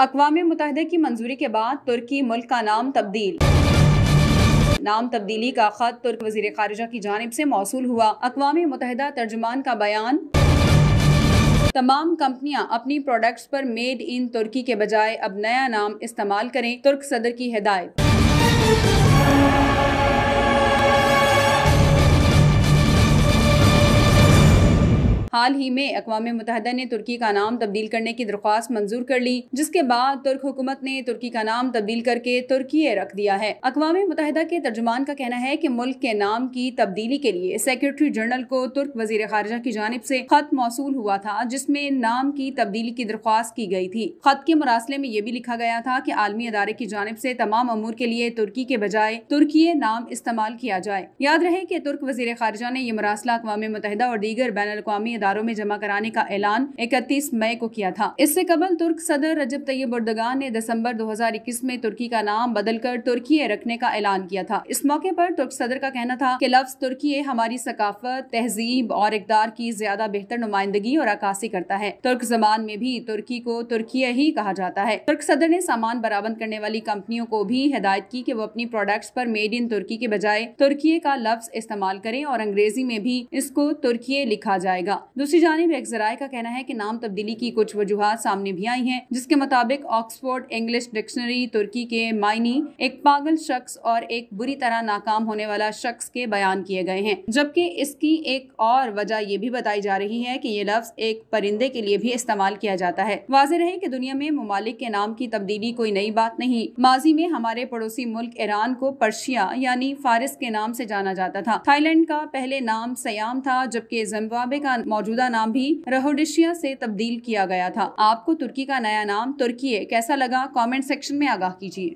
अकवा मुतहद की मंजूरी के बाद तुर्की मुल्क का नाम तब्दील नाम तब्दीली का खत तुर्क वजीर खारजा की जानब ऐसी मौसू हुआ अकवा मुतहदा तर्जमान का बयान तमाम कंपनियां अपनी प्रोडक्ट्स पर मेड इन तुर्की के बजाय अब नया नाम इस्तेमाल करें तुर्क सदर की हिदायत हाल ही में अकवा मुतहदा ने तुर्की का नाम तब्दील करने की दरख्वास्त मंजूर कर ली जिसके बाद तुर्क हुकूमत ने तुर्की का नाम तब्दील करके तुर्की रख दिया है अकवा मुतहदा के तर्जुमान का कहना है की मुल्क के नाम की तब्दीली के लिए सेक्रेटरी जनरल को तुर्क वजीर खारजा की जानब ऐसी खत मौसू हुआ था जिसमे नाम की तब्दीली की दरख्वास्त की गयी थी खत के मरासले में ये भी लिखा गया था की आलमी अदारे की जानब ऐसी तमाम अमूर के लिए तुर्की के बजाय तुर्की नाम इस्तेमाल किया जाए याद रहे की तुर्क वजीर खारजा ने यह मरासला अकवा मुतहदा और दीगर बैन अवी इदारों में जमा कराने का ऐलान 31 मई को किया था इससे कबल तुर्क सदर रजब तैयब उर्दगान ने दिसंबर 2021 में तुर्की का नाम बदलकर तुर्की रखने का ऐलान किया था इस मौके पर तुर्क सदर का कहना था कि लफ्ज तुर्की हमारी सकाफत तहजीब और इकदार की ज्यादा बेहतर नुमाइंदगी और अक्सी करता है तुर्क जबान में भी तुर्की को तुर्की ही कहा जाता है तुर्क सदर ने सामान बरामद करने वाली कंपनियों को भी हिदायत की कि वो अपनी प्रोडक्ट्स पर मेड इन तुर्की के बजाय तुर्की का लफ्ज इस्तेमाल करें और अंग्रेजी में भी इसको तुर्की लिखा जाएगा दूसरी जानब एक जराये का कहना है की नाम तब्दीली की कुछ वजूहत सामने भी आई है जिसके मुताबिक ऑक्सफोर्ड इंग्लिश डिक्शनरी तुर्की के मायनी एक पागल शख्स और एक बुरी तरह नाकाम होने वाला शख्स के बयान किए गए हैं जबकि इसकी एक और वजह ये भी बताई जा रही है कि ये लफ्ज एक परिंदे के लिए भी इस्तेमाल किया जाता है वाज रहे की दुनिया में ममालिक के नाम की तब्दीली कोई नई बात नहीं माजी में हमारे पड़ोसी मुल्क ईरान को पर्शिया यानी फारिस के नाम से जाना जाता था थाईलैंड का पहले नाम सयाम था जबकि जिम्बाब्वे का मौजूदा नाम भी रहोडिशिया से तब्दील किया गया था आपको तुर्की का नया नाम तुर्की कैसा लगा कमेंट सेक्शन में आगाह कीजिए